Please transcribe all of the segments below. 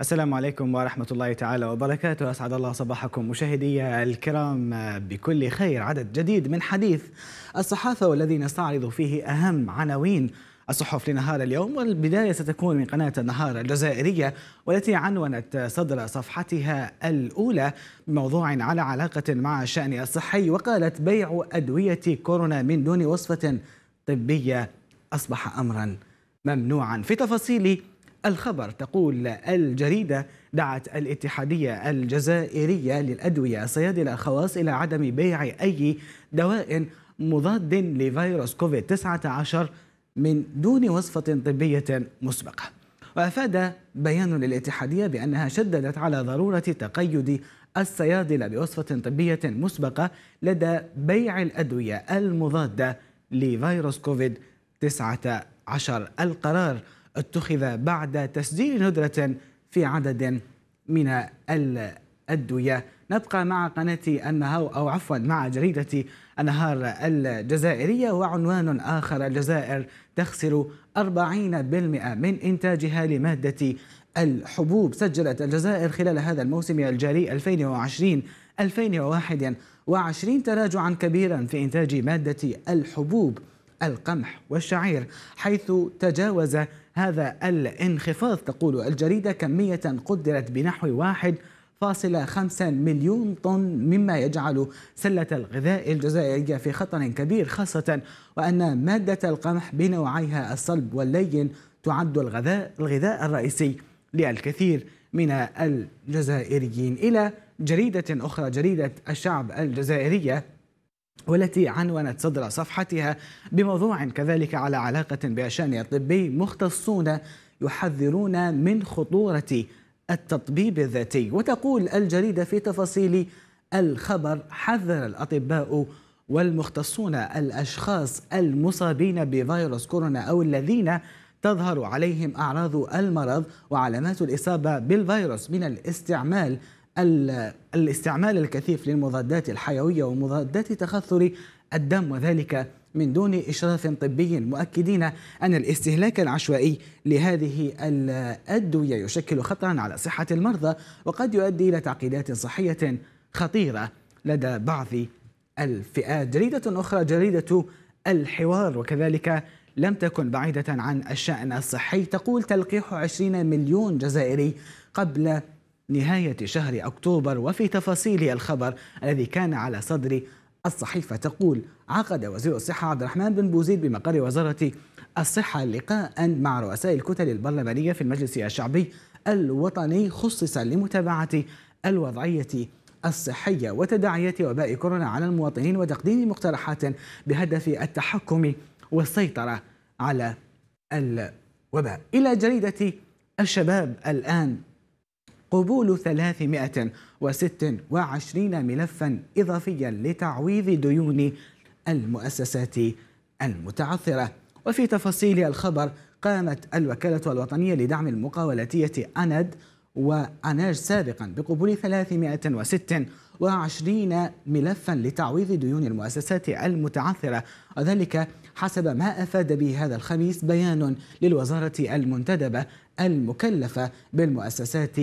السلام عليكم ورحمة الله تعالى وبركاته أسعد الله صباحكم مشاهدي الكرام بكل خير عدد جديد من حديث الصحافة والذي نستعرض فيه أهم عناوين الصحف لنهار اليوم والبداية ستكون من قناة النهار الجزائرية والتي عنونت صدر صفحتها الأولى بموضوع على علاقة مع الشأن الصحي وقالت بيع أدوية كورونا من دون وصفة طبية أصبح أمرا ممنوعا في تفاصيل الخبر تقول الجريدة دعت الاتحادية الجزائرية للأدوية صيادلة خواص إلى عدم بيع أي دواء مضاد لفيروس كوفيد 19 من دون وصفة طبية مسبقة وأفاد بيان للاتحادية بأنها شددت على ضرورة تقيد الصيادلة بوصفة طبية مسبقة لدى بيع الأدوية المضادة لفيروس كوفيد 19 القرار اتخذ بعد تسجيل ندرة في عدد من الأدوية نبقى مع قناة النهار أو عفوا مع جريدة النهار الجزائرية وعنوان آخر الجزائر تخسر 40% من إنتاجها لمادة الحبوب سجلت الجزائر خلال هذا الموسم الجاري 2020 2021 تراجعا كبيرا في إنتاج مادة الحبوب القمح والشعير حيث تجاوز هذا الانخفاض تقول الجريدة كمية قدرت بنحو واحد فاصلة خمسة مليون طن مما يجعل سلة الغذاء الجزائرية في خطر كبير خاصة وأن مادة القمح بنوعيها الصلب واللين تعد الغذاء الغذاء الرئيسي للكثير من الجزائريين إلى جريدة أخرى جريدة الشعب الجزائرية والتي عنونت صدر صفحتها بموضوع كذلك على علاقة بأشان الطبي مختصون يحذرون من خطورة التطبيب الذاتي وتقول الجريدة في تفاصيل الخبر حذر الأطباء والمختصون الأشخاص المصابين بفيروس كورونا أو الذين تظهر عليهم أعراض المرض وعلامات الإصابة بالفيروس من الاستعمال الاستعمال الكثيف للمضادات الحيوية ومضادات تخثر الدم وذلك من دون إشراف طبي مؤكدين أن الاستهلاك العشوائي لهذه الأدوية يشكل خطرا على صحة المرضى وقد يؤدي إلى تعقيدات صحية خطيرة لدى بعض الفئات جريدة أخرى جريدة الحوار وكذلك لم تكن بعيدة عن الشأن الصحي تقول تلقيح 20 مليون جزائري قبل نهاية شهر أكتوبر وفي تفاصيل الخبر الذي كان على صدر الصحيفة تقول عقد وزير الصحة عبد الرحمن بن بوزيد بمقر وزارة الصحة لقاء مع رؤساء الكتل البرلمانية في المجلس الشعبي الوطني خصص لمتابعة الوضعية الصحية وتداعيات وباء كورونا على المواطنين وتقديم مقترحات بهدف التحكم والسيطرة على الوباء إلى جريدة الشباب الآن قبول 326 ملفا إضافيا لتعويض ديون المؤسسات المتعثرة وفي تفاصيل الخبر قامت الوكالة الوطنية لدعم المقاولاتية أند وأناج سابقا بقبول 326 ملفا لتعويض ديون المؤسسات المتعثرة وذلك حسب ما أفاد به هذا الخميس بيان للوزارة المنتدبة المكلفة بالمؤسسات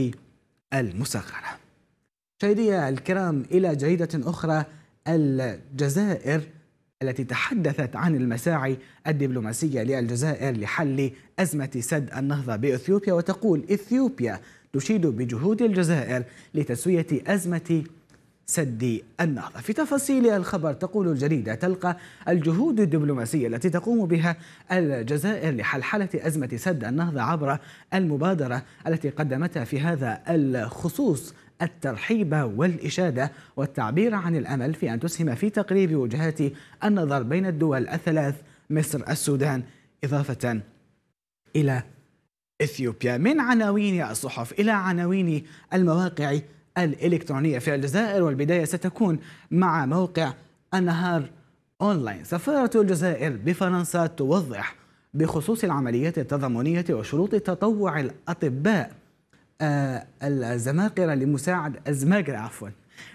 المسخرة مشاهدي الكرام إلى جريدة أخرى الجزائر التي تحدثت عن المساعي الدبلوماسية للجزائر لحل أزمة سد النهضة بإثيوبيا وتقول إثيوبيا تشيد بجهود الجزائر لتسوية أزمة سد النهضة في تفاصيل الخبر تقول الجريدة تلقى الجهود الدبلوماسية التي تقوم بها الجزائر لحلحلة أزمة سد النهضة عبر المبادرة التي قدمتها في هذا الخصوص الترحيب والإشادة والتعبير عن الأمل في أن تسهم في تقريب وجهات النظر بين الدول الثلاث مصر السودان إضافة إلى إثيوبيا من عناوين الصحف إلى عناوين المواقع الإلكترونية في الجزائر والبداية ستكون مع موقع النهار أونلاين سفارة الجزائر بفرنسا توضح بخصوص العمليات التضامنية وشروط تطوع الأطباء آه الزماقرة لمساعدة الزماقرة عفوا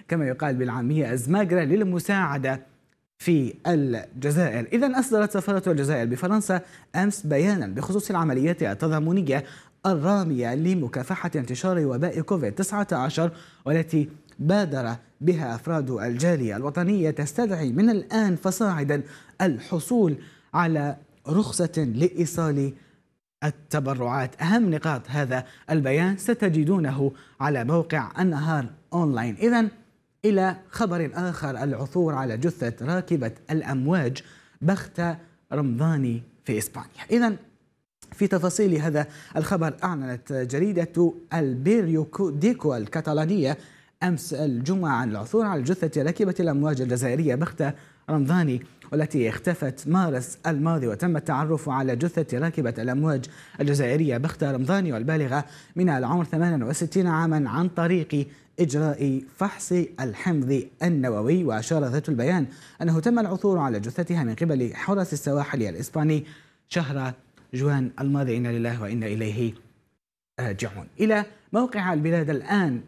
كما يقال بالعامية الزماقرة للمساعدة في الجزائر إذا أصدرت سفارة الجزائر بفرنسا أمس بيانا بخصوص العمليات التضامنية الرامية لمكافحة انتشار وباء كوفيد-19 والتي بادر بها أفراد الجالية الوطنية تستدعي من الآن فصاعدا الحصول على رخصة لإيصال التبرعات أهم نقاط هذا البيان ستجدونه على موقع النهار أونلاين إذا إلى خبر آخر العثور على جثة راكبة الأمواج بخت رمضاني في إسبانيا إذا في تفاصيل هذا الخبر أعلنت جريدة البيريو ديكو الكتالانية أمس الجمعة عن العثور على جثة ركبة الأمواج الجزائرية بختة رمضاني والتي اختفت مارس الماضي وتم التعرف على جثة راكبة الأمواج الجزائرية بختة رمضاني والبالغة من العمر 68 عاما عن طريق إجراء فحص الحمض النووي وأشار ذات البيان أنه تم العثور على جثتها من قبل حرس السواحل الإسباني شهر جوان الماضي إنا لله وإنا إليه راجعون إلى موقع البلاد الآن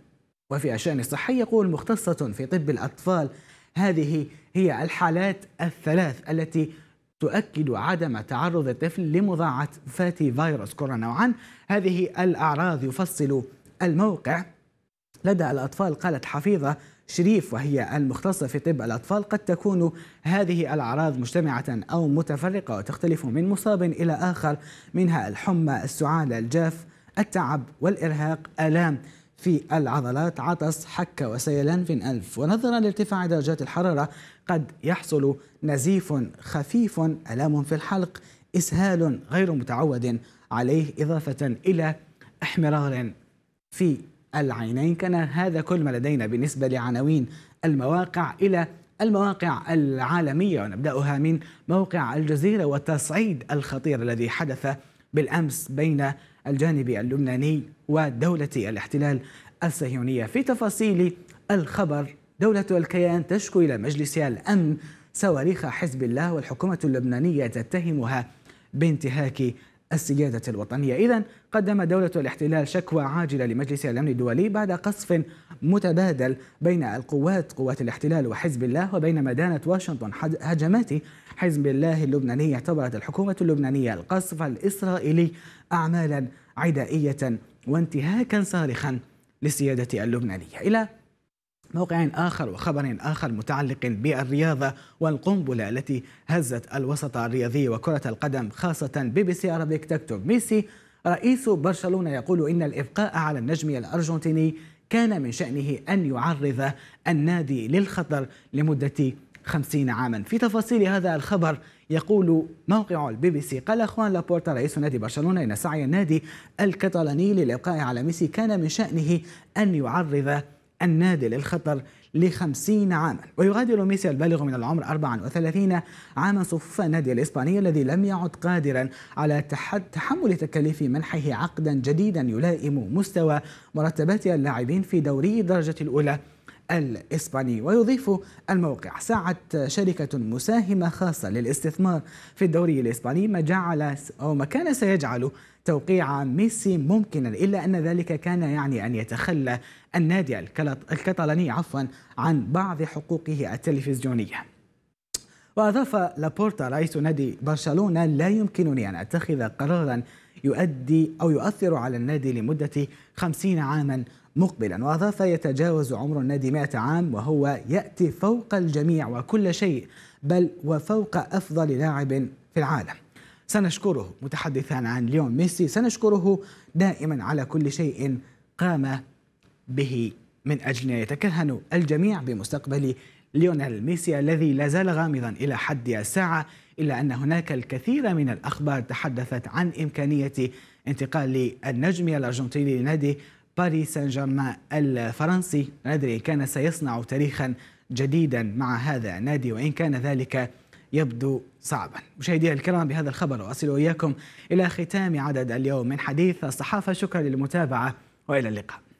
وفي الشأن الصحي يقول مختصة في طب الأطفال هذه هي الحالات الثلاث التي تؤكد عدم تعرض الطفل لمضاعفات فيروس كورونا نوعا هذه الأعراض يفصل الموقع لدى الأطفال قالت حفيظة شريف وهي المختصة في طب الأطفال قد تكون هذه الأعراض مجتمعة أو متفرقة وتختلف من مصاب إلى آخر منها الحمى السعال الجاف التعب والإرهاق آلام في العضلات عطس حكة وسيلان في الأنف ونظرا لارتفاع درجات الحرارة قد يحصل نزيف خفيف ألام في الحلق إسهال غير متعود عليه إضافة إلى احمرار في العينين كان هذا كل ما لدينا بالنسبة لعناوين المواقع إلى المواقع العالمية ونبدأها من موقع الجزيرة والتصعيد الخطير الذي حدث بالأمس بين الجانب اللبناني ودولة الاحتلال الصهيونية في تفاصيل الخبر دولة الكيان تشكو إلى مجلس الأمن صواريخ حزب الله والحكومة اللبنانية تتهمها بانتهاك السيادة الوطنية إذا قدم دولة الاحتلال شكوى عاجلة لمجلس الأمن الدولي بعد قصف متبادل بين القوات قوات الاحتلال وحزب الله وبين مدانة واشنطن هجمات حزب الله اللبناني اعتبرت الحكومة اللبنانية القصف الإسرائيلي أعمالا عدائية وانتهاكا صارخا للسيادة اللبنانية إلى موقع آخر وخبر آخر متعلق بالرياضة والقنبلة التي هزت الوسط الرياضي وكرة القدم خاصة بي بي سي عربيك تكتب ميسي رئيس برشلونة يقول إن الإبقاء على النجم الأرجنتيني كان من شأنه أن يعرض النادي للخطر لمدة خمسين عاما في تفاصيل هذا الخبر يقول موقع البي بي سي قال خوان لابورتا رئيس نادي برشلونة إن سعي النادي الكتالوني للإبقاء على ميسي كان من شأنه أن يعرض النادي للخطر لخمسين عاما ويغادر ميسي البالغ من العمر 34 عاما صفوف النادي الإسباني الذي لم يعد قادرا على تحمل تكاليف منحه عقدا جديدا يلائم مستوى مرتبات اللاعبين في دوري الدرجة الأولى الإسباني ويضيف الموقع ساعت شركة مساهمة خاصة للاستثمار في الدوري الإسباني ما جعل أو ما كان سيجعل توقيع ميسي ممكنا إلا أن ذلك كان يعني أن يتخلى النادي الكتالاني عفوا عن بعض حقوقه التلفزيونية وأضاف لابورتا رئيس نادي برشلونة لا يمكنني أن أتخذ قرارا يؤدي أو يؤثر على النادي لمدة خمسين عاما مقبلا وأضاف يتجاوز عمر النادي 100 عام وهو يأتي فوق الجميع وكل شيء بل وفوق أفضل لاعب في العالم سنشكره متحدثا عن ليون ميسي سنشكره دائما على كل شيء قام به من أجلنا يتكهن الجميع بمستقبل ليونيل ميسي الذي لا زال غامضا إلى حد الساعة إلا أن هناك الكثير من الأخبار تحدثت عن إمكانية انتقال النجم الأرجنتيني لنادي باريس سان جيرمان الفرنسي ندري كان سيصنع تاريخا جديدا مع هذا النادي وإن كان ذلك يبدو صعبا مشاهدينا الكرام بهذا الخبر وأصل وإياكم إلى ختام عدد اليوم من حديث الصحافة شكرا للمتابعة وإلى اللقاء